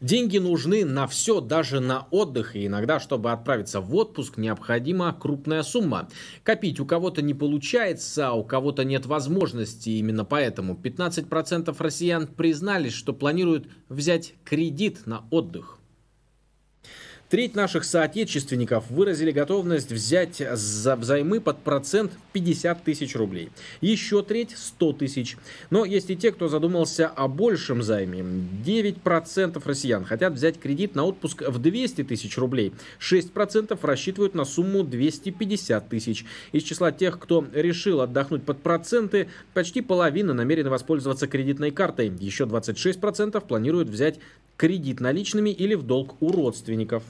Деньги нужны на все, даже на отдых. И иногда, чтобы отправиться в отпуск, необходима крупная сумма. Копить у кого-то не получается, а у кого-то нет возможности. Именно поэтому 15% россиян признались, что планируют взять кредит на отдых. Треть наших соотечественников выразили готовность взять за взаймы под процент 50 тысяч рублей. Еще треть 100 тысяч. Но есть и те, кто задумался о большем займе. 9% россиян хотят взять кредит на отпуск в 200 тысяч рублей. 6% рассчитывают на сумму 250 тысяч. Из числа тех, кто решил отдохнуть под проценты, почти половина намерены воспользоваться кредитной картой. Еще 26% планируют взять кредит наличными или в долг у родственников.